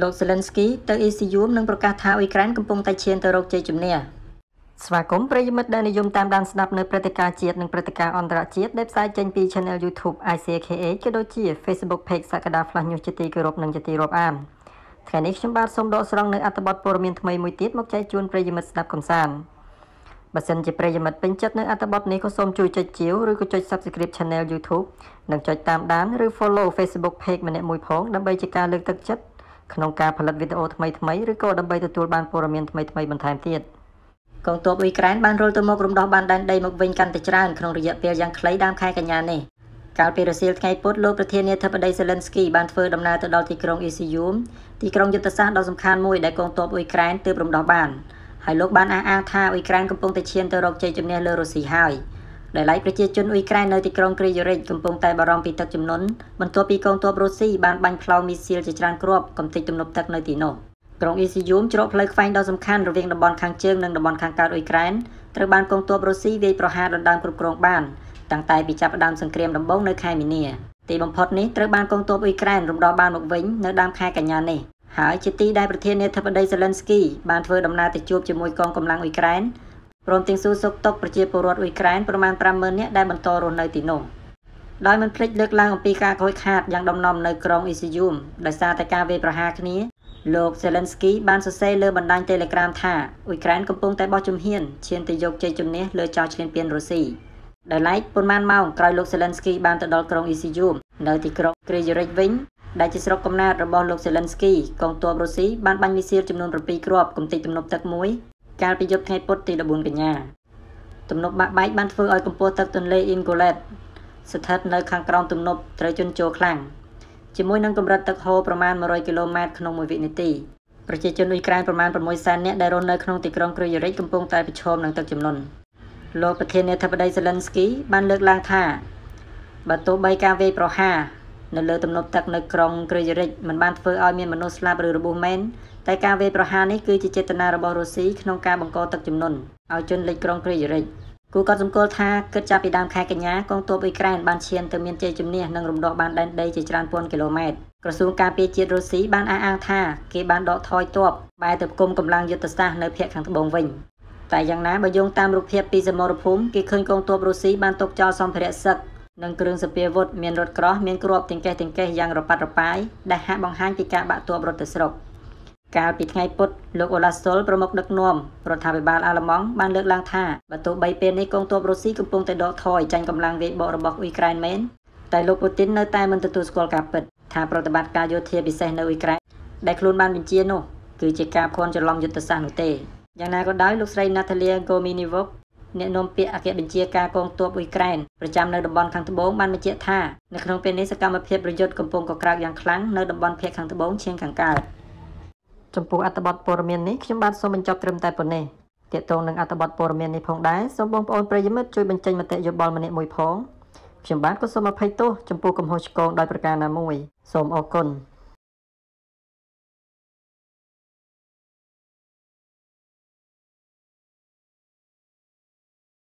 លោក Zelensky ទៅ ECU និងប្រកាសថាអ៊ុយក្រែនកំពុងតែឈានទៅរកជ័យជំនះស្វាគមន៍ប្រិយមិត្តដែលនិយមតាមដានស្ដាប់នៅព្រឹត្តិការណ៍ជាតិនិងព្រឹត្តិការណ៍អន្តរជាតិដែលផ្សាយចេញពី Channel YouTube ICKA ក៏ដូចជា Facebook Page សក្តា Flash News ជាទីគោរពនិងជាទីរាប់អានថ្ងៃនេះខ្ញុំបាទសូមដកស្រង់នៅអត្ថបទព័ត៌មានថ្មីមួយទៀតមកចែកជូនប្រិយមិត្តស្ដាប់កំសាន្តបើសិនជាប្រិយមិត្តពេញចិត្តនៅអត្ថបទនេះក៏សូមជួយចុចជាវឬក៏ចុច Subscribe Channel YouTube និងចុចតាមដានឬ Follow Facebook Page ម្នាក់មួយផងដើម្បីជាការលើកទឹកចិត្តក្នុងការផលិតវីដេអូថ្មីៗឬក៏ដើម្បីទទួលបានព័ត៌មានថ្មីៗបន្ថែមទៀតកងទ័ពអ៊ុយក្រែនបានរុលទៅមុខរំដោះបានដែនដីមកវិញកាន់តែច្រើនក្នុងរយៈពេលយ៉ាងខ្លីដើមខែកញ្ញានេះកាលពីរសៀលថ្ងៃពុធលោកប្រធានាធិបតីសេលិនស្គីបានធ្វើដំណើរទៅដល់ទីក្រុងអ៊ីស៊ីយូមទីក្រុងយុទ្ធសាស្ត្រដ៏សំខាន់មួយដែលកងទ័ពអ៊ុយក្រែនទើបរំដោះបានហើយលោកបានអះអាងថាអ៊ុយក្រែនកំពុងតែឈានទៅរកជ័យជំនះលើរុស្ស៊ីហើយ។ដោយឡែកប្រជាជនអ៊ុយក្រែននៅទីក្រុងគ្រីយូរិចកំពុងតែបារម្ភពីទឹកជំនន់បន្ទាប់ពីកងទ័ពរុស្ស៊ីបានបាញ់ផ្លោមីស៊ីលជាច្រើនគ្រាប់កំទេចទំនប់ទឹកនៅទីនោះក្រុងអ៊ីស៊ីយូមច្រកផ្លូវខ្វែងដ៏សំខាន់រវាងតំបន់ខាងជើងនិងតំបន់ខាងកើតអ៊ុយក្រែនត្រូវបានកងទ័ពរុស្ស៊ីវាយប្រហារដណ្ដើមគ្រប់គ្រង បានតាំងតែពីចាប់ផ្ដើមសង្គ្រាមដំបូងនៅខែមីនាទីបំផុតនេះត្រូវបានកងទ័ពអ៊ុយក្រែនរំដោះបានមកវិញនៅដើមខែកញ្ញានេះហើយជាទីដែលប្រធានាធិបតីសេឡិនស្គី បានធ្វើដំណើរទៅជួបជាមួយកងកម្លាំងអ៊ុយក្រែនព្រមទាំងសួរសុខទុក្ខប្រជាពលរដ្ឋអ៊ុយក្រែនប្រមាណ50000នាក់ដែលបន្តរស់នៅទីនោះដោយមិនភ្លេចលើកឡើងអំពីការខូចខាតយ៉ាងដំណំនៅក្រុងអ៊ីស៊ីយូមដោយសារតែការវាយប្រហារគ្នាលោក Zelensky បានសរសេរលើបណ្ដាញ Telegram ថាអ៊ុយក្រែនកំពុងតែបោះជំហានឈានទៅយកជ័យជំនះលើចៅឈ្លានពានរុស្ស៊ីដោយឡែកប៉ុន្មានម៉ោងក្រោយលោក Zelensky បានទៅដល់ក្រុង Izyum នៅទីក្រុង Kryvyi Rih វិញដែលជាស្រុកកំណើតរបស់លោក Zelensky កងទ័ពរុស្ស៊ីបានបាញ់មីស៊ីលចំនួន7គ្រាប់គំទីទំនប់ទឹកមួយកាលពីយប់ថ្ងៃពុធទី14កញ្ញាទំនប់បាក់បែកបានធ្វើឲ្យកម្ពស់ទឹកទន្លេអ៊ីនកូឡេតស្ថិតនៅខាងក្រោមទំនប់ត្រូវជន់ជោខ្លាំងជាមួយនឹងកម្រិតទឹកហូរប្រមាណ100គីឡូម៉ែត្រក្នុង1វិនាទីប្រជាជនអ៊ុយក្រែនប្រមាណ6សែននាក់ដែលរស់នៅក្នុងទីក្រុងគ្រូយូរិកកំពុងតែប្រឈមនឹងទឹកជំនន់លោកប្រធានាធិបតីសេលិនស្គី បានលើកឡើងថាបើទោះបីការវាយប្រហារនៅលើទំនប់ទឹកនៅក្រុងក្រិចរិចមិនបានធ្វើឲ្យមានមនុស្សស្លាប់ឬរបួសមែនតែការវាយប្រហារនេះគឺជាចេតនារបស់រុស្ស៊ីក្នុងការបង្កទឹកជំនន់ឲ្យជន់លិចក្រុងក្រិចរិចគូក៏សម្គាល់ថាគិតចាប់ពីដើមខែកញ្ញាកងទ័ពអ៊ុយក្រែនបានឈានទៅមានជ័យជំនះនិងរំដោះបានដែនដីជាច្រើនពាន់គីឡូម៉ែត្រក្រសួងការពារជាតិរុស្ស៊ីបានអះអាងថាគេបានដកថយទ័ពបែរទៅគុំកម្លាំងយុទ្ធសាស្ត្រនៅភូមិខាងត្បូងវិញតែយ៉ាងណាបើយោងតាមរូបភាពពីសមរភូមិគេឃើញកងទ័ពរុស្ស៊ីបានຕົកចោលសម្ភារៈសឹកនិងគ្រឿងសព្វាវុធមានរថក្រោះមានគ្រាប់ទាំងកេះទាំងកេះយ៉ាងរប៉ាត់រប៉ាយដែលហាក់បង្ហាញពីការបាក់ទ័ពរត់ទៅស្រុកកាលពីថ្ងៃពុធលោកអូឡាសូលប្រមុខដឹកនាំរដ្ឋាភិបាលអាល្លឺម៉ង់បានលើកឡើងថាបើទោះបីពេលនេះកងទ័ពរុស្ស៊ីកំពុងតែដកថយចាញ់កម្លាំងវាយបករបស់អ៊ុយក្រែនមែនតែលោកពូទីននៅតែមិនទទួលស្គាល់ការពិតថាប្រតិបត្តិការយោធាពិសេសនៅអ៊ុយក្រែនដែលខ្លួនបានបញ្ជានោះគឺជាការភ័ន្តច្រឡំយុទ្ធសាស្ត្រនោះទេយ៉ាងណាក៏ដោយលោកស្រី Natalia Gominivok អ្នកនាំពាក្យអគ្គបញ្ជាការកងទ័ពអ៊ុយក្រែនប្រចាំនៅតំបន់ខាងត្បូងបានបញ្ជាក់ថានៅក្នុងពេលនេះសកម្មភាពប្រយុទ្ធកំពុងកក្រើកយ៉ាងខ្លាំងនៅតំបន់ភាគខាងត្បូងឈៀងខាងកើតចំពោះអត្ថបទព័ត៌មាននេះខ្ញុំបាទសូមបញ្ចប់ត្រឹមតែប៉ុណ្ណេះទាក់ទងនឹងអត្ថបទព័ត៌មាននេះផងដែរសូមបងប្អូនប្រិយមិត្តជួយបញ្ចេញមតិយោបល់ម្នាក់មួយផងខ្ញុំបាទក៏សូមអភ័យទោសចំពោះកំហុសឆ្គងដោយប្រការណាមួយសូមអរគុណ